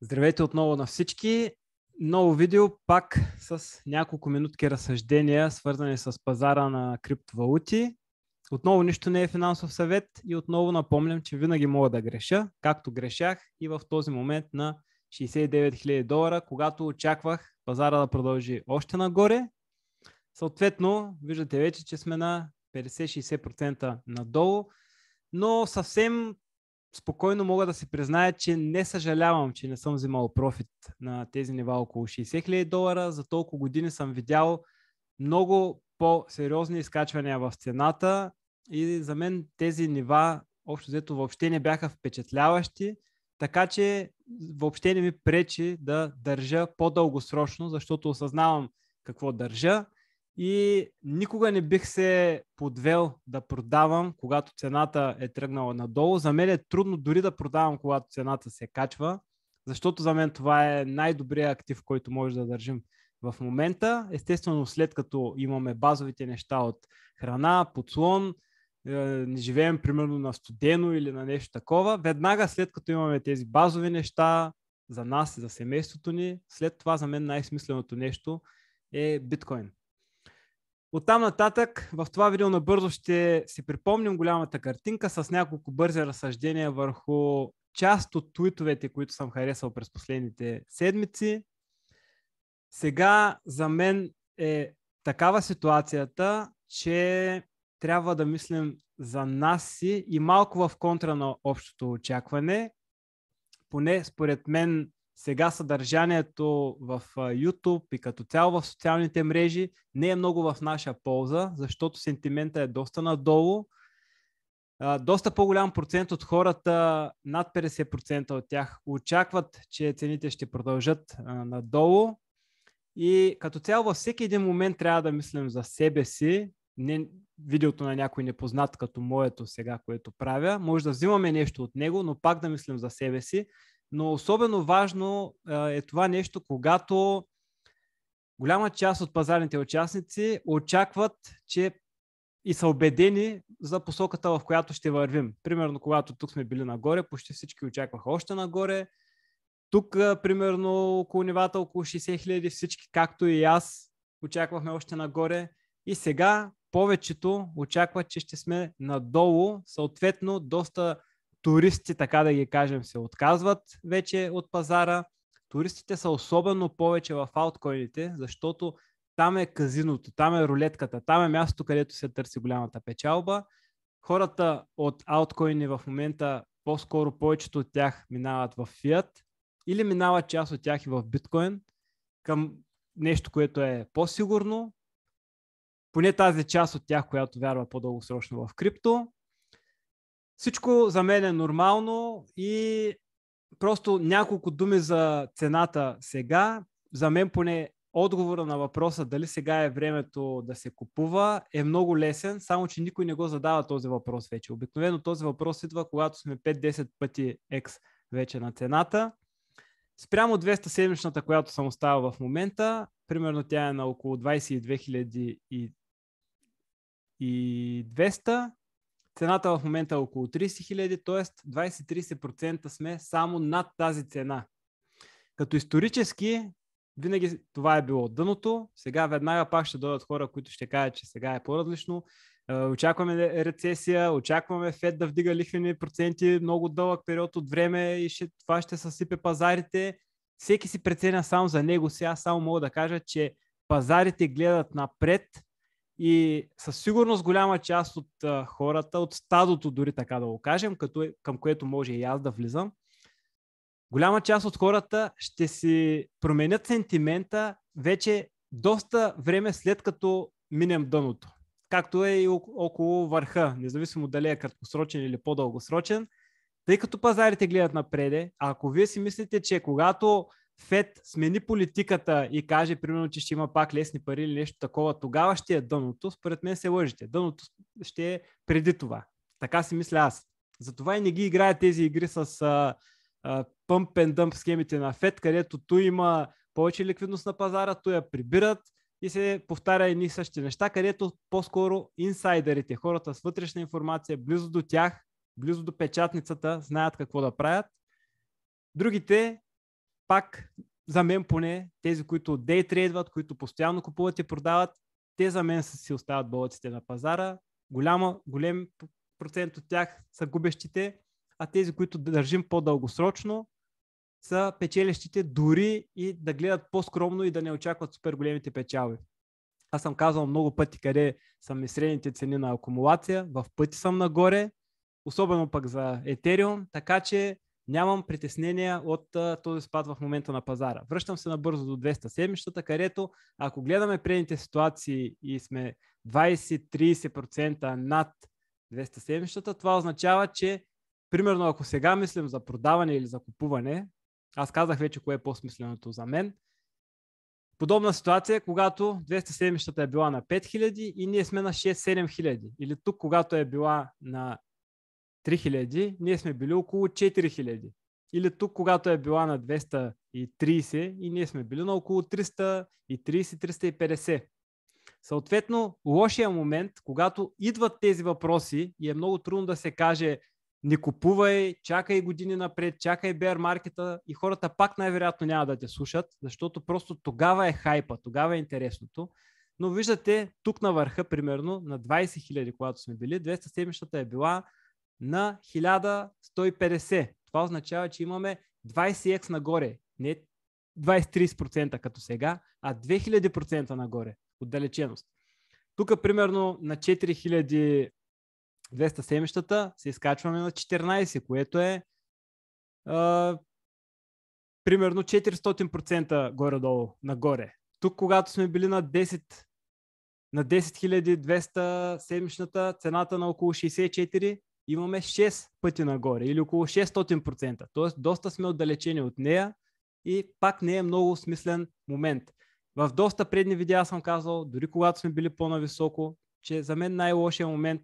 Здравейте отново на всички. Ново видео пак с няколко минутки разсъждения, свързани с пазара на криптовалути. Отново нищо не е финансов съвет и отново напомням, че винаги мога да греша, както грешах и в този момент на 69 000 долара, когато очаквах пазара да продължи още нагоре. Съответно, виждате вече, че сме на 50-60% надолу, но съвсем спокойно мога да си призная, че не съжалявам, че не съм взимал профит на тези нива около 60 000 долара. За толкова години съм видял много по-сериозни изкачвания в цената и за мен тези нива общо взето въобще не бяха впечатляващи, така че въобще не ми пречи да държа по-дългосрочно, защото осъзнавам какво държа, и никога не бих се подвел да продавам, когато цената е тръгнала надолу. За мен е трудно дори да продавам, когато цената се качва, защото за мен това е най-добрият актив, който може да държим в момента. Естествено, след като имаме базовите неща от храна, подслон, е, не живеем примерно на студено или на нещо такова, веднага след като имаме тези базови неща за нас, и за семейството ни, след това за мен най-смисленото нещо е биткоин. От там нататък в това видео набързо ще си припомним голямата картинка с няколко бързи разсъждения върху част от твитовете, които съм харесал през последните седмици. Сега за мен е такава ситуацията, че трябва да мислим за нас си и малко в контра на общото очакване. Поне според мен сега съдържанието в YouTube и като цяло в социалните мрежи не е много в наша полза, защото сентимента е доста надолу. Доста по-голям процент от хората, над 50% от тях, очакват, че цените ще продължат надолу. И като цяло във всеки един момент трябва да мислим за себе си, не, видеото на някой непознат като моето сега, което правя. Може да взимаме нещо от него, но пак да мислим за себе си, но особено важно е това нещо, когато голяма част от пазарните участници очакват, че и са убедени за посоката, в която ще вървим. Примерно, когато тук сме били нагоре, почти всички очакваха още нагоре. Тук, примерно, около нивата около 60 хиляди, всички, както и аз, очаквахме още нагоре. И сега повечето очакват, че ще сме надолу, съответно, доста туристи, така да ги кажем, се отказват вече от пазара. Туристите са особено повече в ауткоините, защото там е казиното, там е рулетката, там е място, където се търси голямата печалба. Хората от ауткоини в момента, по-скоро повечето от тях минават в фиат или минават част от тях и в биткоин към нещо, което е по-сигурно, поне тази част от тях, която вярва по-дългосрочно в крипто всичко за мен е нормално и просто няколко думи за цената сега. За мен поне отговора на въпроса дали сега е времето да се купува е много лесен, само че никой не го задава този въпрос вече. Обикновено този въпрос идва, когато сме 5-10 пъти X вече на цената. Спрямо 200 седмичната, която съм оставил в момента, примерно тя е на около 22 200 Цената в момента е около 30 000, т.е. 20-30% сме само над тази цена. Като исторически, винаги това е било дъното. Сега веднага пак ще дойдат хора, които ще кажат, че сега е по-различно. Е, очакваме рецесия, очакваме Фед да вдига лихвени проценти много дълъг период от време и ще, това ще съсипе пазарите. Всеки си преценя само за него. Сега само мога да кажа, че пазарите гледат напред и със сигурност голяма част от а, хората, от стадото дори така да го кажем, като, е, към което може и аз да влизам, голяма част от хората ще си променят сентимента вече доста време след като минем дъното. Както е и около върха, независимо дали е краткосрочен или по-дългосрочен, тъй като пазарите гледат напреде, а ако вие си мислите, че когато Фед смени политиката и каже, примерно, че ще има пак лесни пари или нещо такова, тогава ще е дъното. Според мен се лъжите. Дъното ще е преди това. Така си мисля аз. Затова и не ги играя тези игри с а, pump and dump схемите на Фед, където ту има повече ликвидност на пазара, ту я прибират и се повтаря едни същи неща, където по-скоро инсайдерите, хората с вътрешна информация, близо до тях, близо до печатницата, знаят какво да правят. Другите пак за мен поне тези, които дейтрейдват, които постоянно купуват и продават, те за мен си остават болците на пазара. Голяма, голем процент от тях са губещите, а тези, които държим по-дългосрочно, са печелещите дори и да гледат по-скромно и да не очакват супер големите печалби. Аз съм казвал много пъти къде са ми средните цени на акумулация, в пъти съм нагоре, особено пък за Ethereum, така че нямам притеснения от а, този спад в момента на пазара. Връщам се набързо до 200 седмищата, където ако гледаме предните ситуации и сме 20-30% над 200 седмищата, това означава, че примерно ако сега мислим за продаване или за купуване, аз казах вече кое е по-смисленото за мен, Подобна ситуация, когато 200 седмищата е била на 5000 и ние сме на 6 7000 Или тук, когато е била на 3000, ние сме били около 4000. Или тук, когато е била на 230 и ние сме били на около 330-350. Съответно, лошия момент, когато идват тези въпроси и е много трудно да се каже не купувай, чакай години напред, чакай bear маркета и хората пак най-вероятно няма да те слушат, защото просто тогава е хайпа, тогава е интересното. Но виждате, тук на върха, примерно, на 20 000, когато сме били, 200 седмищата е била на 1150. Това означава, че имаме 20x нагоре. Не 23% като сега, а 2000% нагоре. Отдалеченост. Тук, примерно, на 4200 семещата се изкачваме на 14, което е а, примерно 400% горе-долу, нагоре. Тук, когато сме били на 10 на 10200 седмичната, цената на около 64 имаме 6 пъти нагоре или около 600%. Тоест, доста сме отдалечени от нея и пак не е много смислен момент. В доста предни видеа съм казал, дори когато сме били по-нависоко, че за мен най-лошия момент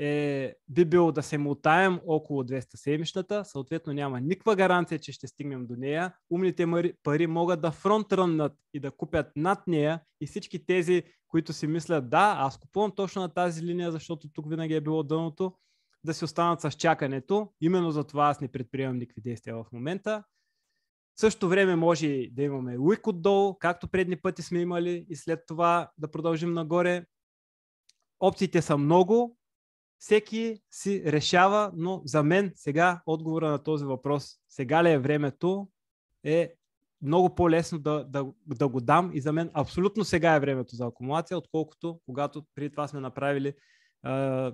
е, би бил да се мутаем около 200 седмичната, съответно няма никаква гаранция, че ще стигнем до нея. Умните пари могат да фронтръннат и да купят над нея и всички тези, които си мислят, да, аз купувам точно на тази линия, защото тук винаги е било дъното, да си останат с чакането. Именно за това аз не предприемам никакви действия в момента. В същото време може да имаме уик отдолу, както предни пъти сме имали и след това да продължим нагоре. Опциите са много, всеки си решава, но за мен сега отговора на този въпрос, сега ли е времето, е много по-лесно да, да, да го дам и за мен абсолютно сега е времето за акумулация, отколкото когато преди това сме направили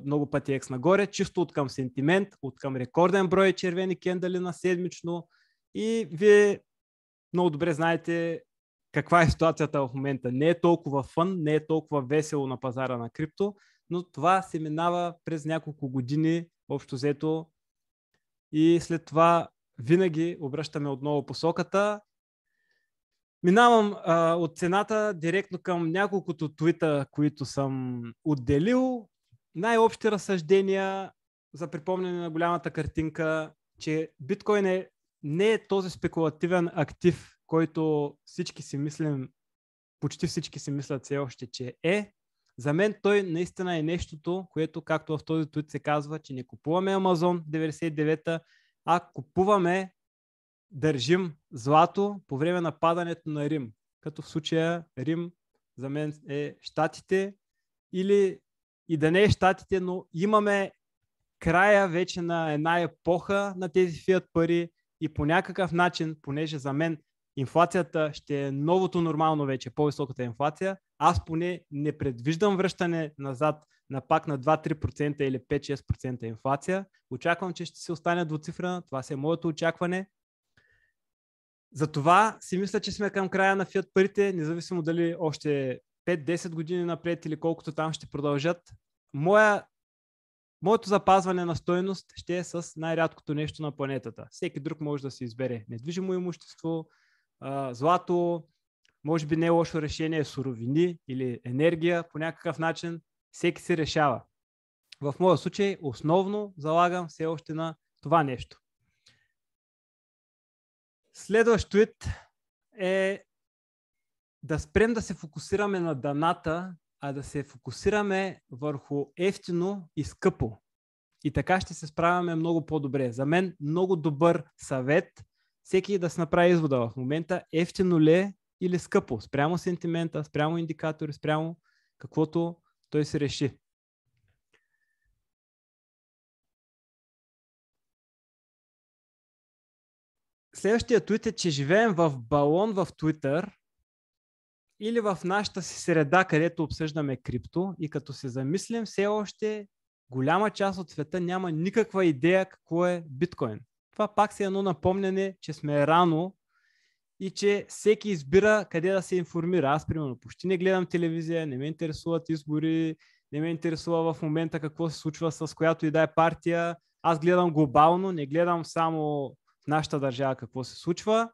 много пъти екс нагоре, чисто от към сентимент, от към рекорден брой червени кендали на седмично. И вие много добре знаете каква е ситуацията в момента. Не е толкова фън, не е толкова весело на пазара на крипто, но това се минава през няколко години общо взето. И след това винаги обръщаме отново посоката. Минавам а, от цената директно към няколкото твита, които съм отделил най-общи разсъждения за припомняне на голямата картинка, че биткоин е, не е този спекулативен актив, който всички си мислим, почти всички си мислят все още, че е. За мен той наистина е нещото, което, както в този твит се казва, че не купуваме Амазон 99-та, а купуваме, държим злато по време на падането на Рим. Като в случая Рим за мен е Штатите или и да не е щатите, но имаме края вече на една епоха на тези фиат пари и по някакъв начин, понеже за мен инфлацията ще е новото нормално вече, по-високата инфлация, аз поне не предвиждам връщане назад на пак на 2-3% или 5-6% инфлация. Очаквам, че ще се остане двуцифрена. Това се е моето очакване. Затова си мисля, че сме към края на фиат парите, независимо дали още 5-10 години напред или колкото там ще продължат, моя, моето запазване на стойност ще е с най-рядкото нещо на планетата. Всеки друг може да се избере недвижимо имущество, злато, може би не е лошо решение е суровини или енергия по някакъв начин. Всеки се решава. В моя случай основно залагам все още на това нещо. Следващ твит е да спрем да се фокусираме на даната, а да се фокусираме върху ефтино и скъпо. И така ще се справяме много по-добре. За мен много добър съвет всеки да се направи извода в момента ефтино ли е или скъпо, спрямо сентимента, спрямо индикатори, спрямо каквото той се реши. Следващия твит е, че живеем в балон в Twitter – или в нашата си среда, където обсъждаме крипто и като се замислим, все още голяма част от света няма никаква идея какво е биткоин. Това пак си е едно напомняне, че сме рано и че всеки избира къде да се информира. Аз, примерно, почти не гледам телевизия, не ме интересуват избори, не ме интересува в момента какво се случва с която и да е партия. Аз гледам глобално, не гледам само в нашата държава какво се случва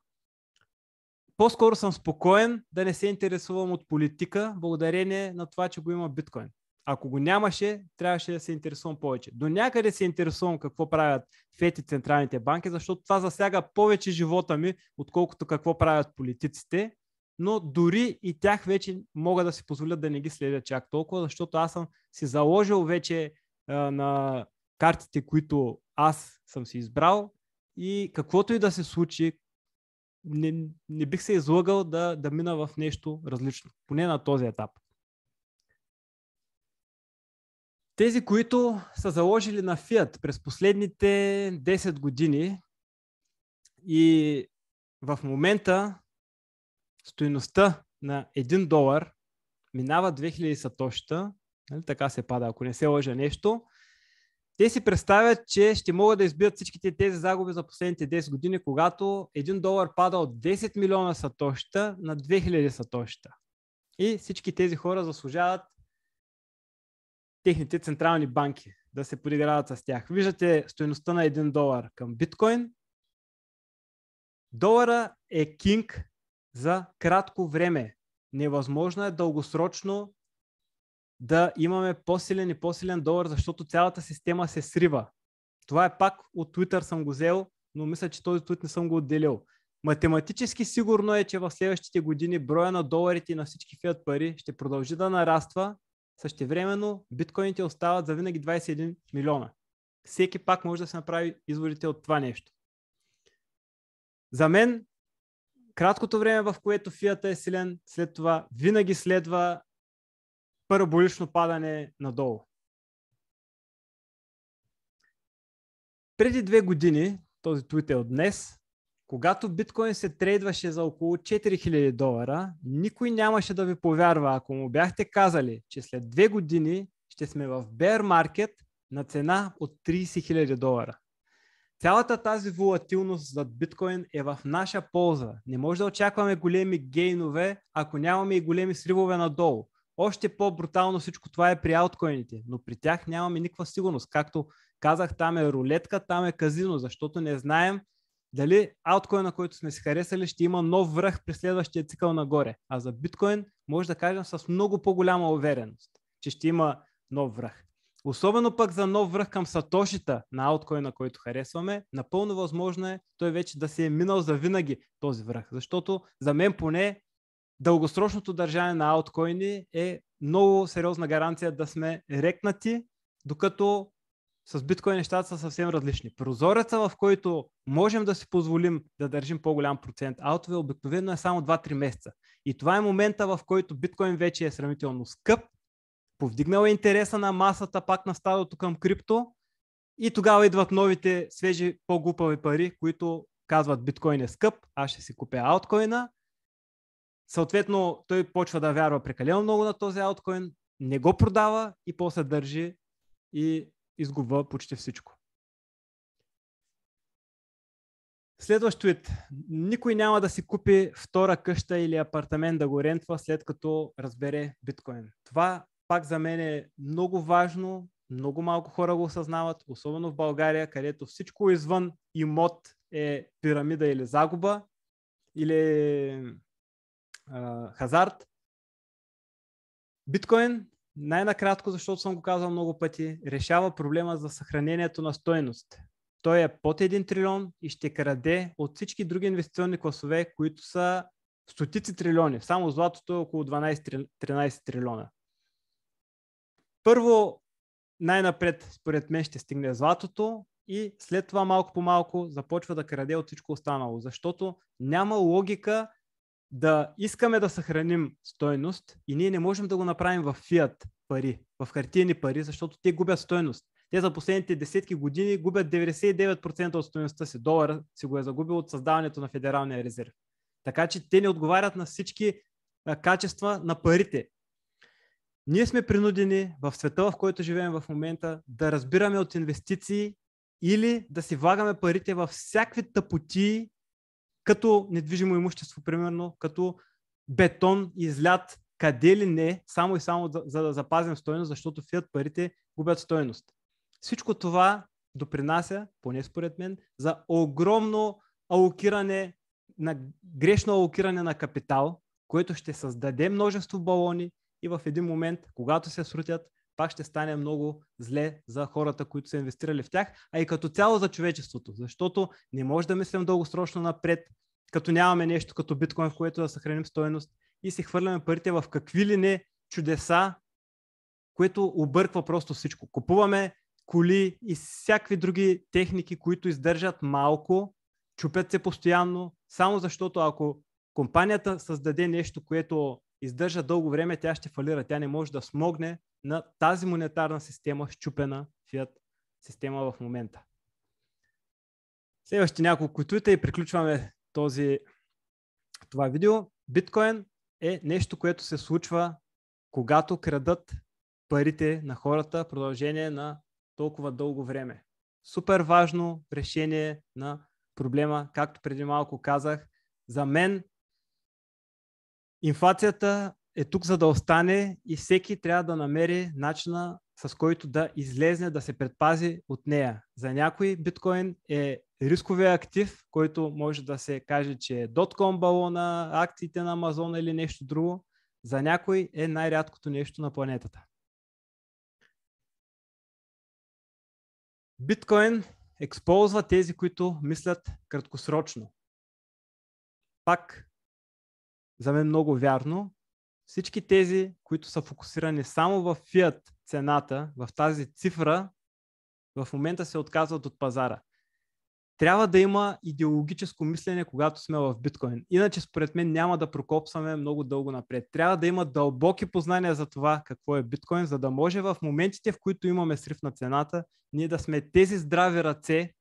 по-скоро съм спокоен да не се интересувам от политика, благодарение на това, че го има биткоин. Ако го нямаше, трябваше да се интересувам повече. До някъде се интересувам какво правят фети централните банки, защото това засяга повече живота ми, отколкото какво правят политиците. Но дори и тях вече мога да си позволя да не ги следя чак толкова, защото аз съм си заложил вече а, на картите, които аз съм си избрал и каквото и да се случи, не, не бих се излагал да, да мина в нещо различно, поне на този етап. Тези, които са заложили на Fiat през последните 10 години и в момента стоиността на 1 долар минава 2000 сатоща, нали, така се пада, ако не се лъжа нещо, те си представят, че ще могат да избият всичките тези загуби за последните 10 години, когато 1 долар пада от 10 милиона сатоща на 2000 сатоща. И всички тези хора заслужават техните централни банки да се подиграват с тях. Виждате стоеността на 1 долар към биткоин. Долара е кинг за кратко време. Невъзможно е дългосрочно да имаме по-силен и по-силен долар, защото цялата система се срива. Това е пак от Twitter съм го взел, но мисля, че този твит не съм го отделил. Математически сигурно е, че в следващите години броя на доларите и на всички фиат пари ще продължи да нараства. Същевременно биткоините остават за винаги 21 милиона. Всеки пак може да се направи изводите от това нещо. За мен, краткото време, в което фията е силен, след това винаги следва параболично падане надолу. Преди две години, този твит е от днес, когато биткоин се трейдваше за около 4000 долара, никой нямаше да ви повярва, ако му бяхте казали, че след две години ще сме в bear market на цена от 30 000 долара. Цялата тази волатилност зад биткоин е в наша полза. Не може да очакваме големи гейнове, ако нямаме и големи сривове надолу. Още по-брутално всичко това е при ауткоините, но при тях нямаме никаква сигурност. Както казах, там е рулетка, там е казино, защото не знаем дали ауткоина, който сме си харесали, ще има нов връх при следващия цикъл нагоре. А за биткоин може да кажем с много по-голяма увереност, че ще има нов връх. Особено пък за нов връх към сатошита на ауткоина, който харесваме, напълно възможно е той вече да се е минал за винаги този връх. Защото за мен поне дългосрочното държане на ауткоини е много сериозна гаранция да сме рекнати, докато с биткоин нещата са съвсем различни. Прозореца, в който можем да си позволим да държим по-голям процент аутове, обикновено е само 2-3 месеца. И това е момента, в който биткоин вече е сравнително скъп, повдигнал е интереса на масата пак на стадото към крипто и тогава идват новите свежи по-глупави пари, които казват биткоин е скъп, аз ще си купя ауткоина Съответно, той почва да вярва прекалено много на този ауткоин, не го продава и после държи и изгубва почти всичко. Следващ твит. Никой няма да си купи втора къща или апартамент да го рентва след като разбере биткоин. Това пак за мен е много важно. Много малко хора го осъзнават, особено в България, където всичко извън имот е пирамида или загуба или хазарт, биткоин, най-накратко, защото съм го казал много пъти, решава проблема за съхранението на стойност. Той е под 1 трилион и ще краде от всички други инвестиционни класове, които са стотици трилиони. Само златото е около 12-13 трилиона. Първо, най-напред, според мен, ще стигне златото и след това малко по малко започва да краде от всичко останало, защото няма логика да искаме да съхраним стойност и ние не можем да го направим в фиат пари, в хартиени пари, защото те губят стойност. Те за последните десетки години губят 99% от стоеността си. Долара си го е загубил от създаването на Федералния резерв. Така че те не отговарят на всички качества на парите. Ние сме принудени в света, в който живеем в момента, да разбираме от инвестиции или да си влагаме парите във всякакви тъпоти като недвижимо имущество, примерно, като бетон, излят, къде ли не, само и само за, за да запазим стоеност, защото фият парите губят стоеност. Всичко това допринася, поне според мен, за огромно алокиране на грешно алокиране на капитал, което ще създаде множество балони и в един момент, когато се срутят, пак ще стане много зле за хората, които са инвестирали в тях, а и като цяло за човечеството, защото не може да мислим дългосрочно напред, като нямаме нещо като биткоин, в което да съхраним стоеност и си хвърляме парите в какви ли не чудеса, което обърква просто всичко. Купуваме коли и всякакви други техники, които издържат малко, чупят се постоянно, само защото ако компанията създаде нещо, което издържа дълго време, тя ще фалира. Тя не може да смогне на тази монетарна система, щупена фиат система в момента. Следващите няколко туита и приключваме този, това видео, биткоин е нещо, което се случва, когато крадат парите на хората продължение на толкова дълго време. Супер важно решение на проблема, както преди малко казах. За мен инфлацията е тук за да остане и всеки трябва да намери начина с който да излезне, да се предпази от нея. За някой биткоин е рисковия актив, който може да се каже, че е .com балона, акциите на Амазон или нещо друго. За някой е най-рядкото нещо на планетата. Биткоин ексползва тези, които мислят краткосрочно. Пак, за мен много вярно, всички тези, които са фокусирани само в фиат цената, в тази цифра, в момента се отказват от пазара. Трябва да има идеологическо мислене, когато сме в биткоин. Иначе, според мен, няма да прокопсваме много дълго напред. Трябва да има дълбоки познания за това какво е биткоин, за да може в моментите, в които имаме срив на цената, ние да сме тези здрави ръце,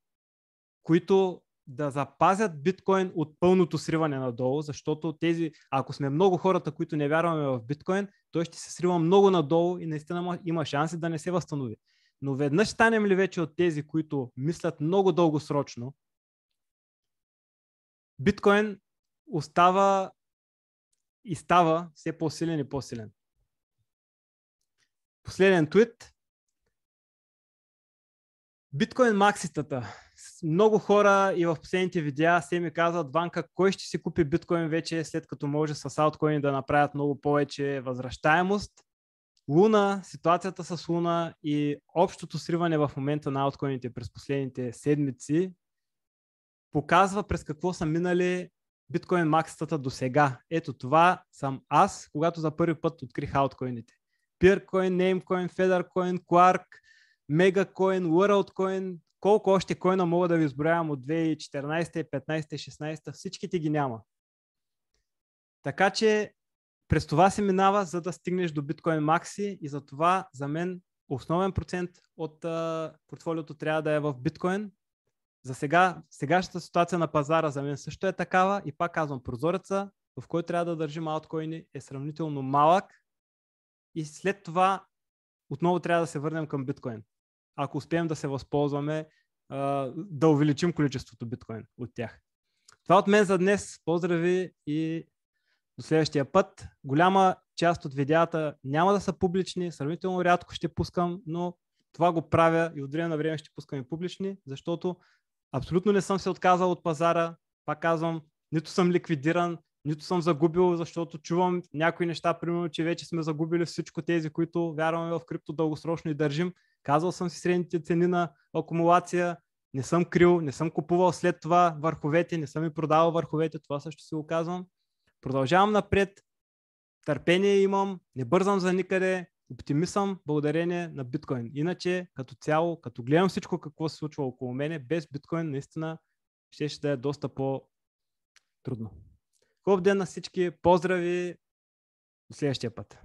които да запазят биткоин от пълното сриване надолу, защото тези, ако сме много хората, които не вярваме в биткоин, той ще се срива много надолу и наистина има шанси да не се възстанови. Но веднъж станем ли вече от тези, които мислят много дългосрочно, биткоин остава и става все по-силен и по-силен. Последен твит. Биткоин макситата много хора и в последните видеа се ми казват, Ванка, кой ще си купи биткоин вече, след като може с ауткоини да направят много повече възвръщаемост? Луна, ситуацията с Луна и общото сриване в момента на ауткоините през последните седмици показва през какво са минали биткоин макситата до сега. Ето това съм аз, когато за първи път открих ауткоините. Peercoin, Namecoin, Federcoin, Quark, Megacoin, WorldCoin, колко още койна мога да ви изброявам от 2014, 15, 16, всичките ги няма. Така че през това се минава, за да стигнеш до биткоин макси и за това за мен основен процент от а, портфолиото трябва да е в биткоин. За сега, сегашната ситуация на пазара за мен също е такава и пак казвам, прозореца, в който трябва да държим ауткоини е сравнително малък и след това отново трябва да се върнем към биткоин ако успеем да се възползваме, да увеличим количеството биткоин от тях. Това от мен за днес. Поздрави и до следващия път. Голяма част от видеята няма да са публични, сравнително рядко ще пускам, но това го правя и от време на време ще пускам и публични, защото абсолютно не съм се отказал от пазара. Пак казвам, нито съм ликвидиран, нито съм загубил, защото чувам някои неща, примерно, че вече сме загубили всичко тези, които вярваме в крипто дългосрочно и държим. Казвал съм си средните цени на акумулация, не съм крил, не съм купувал след това върховете, не съм и продавал върховете, това също си го казвам. Продължавам напред, търпение имам, не бързам за никъде, оптимизъм благодарение на биткоин. Иначе, като цяло, като гледам всичко какво се случва около мене, без биткоин наистина ще, ще да е доста по-трудно. Хубав ден на всички, поздрави, до следващия път.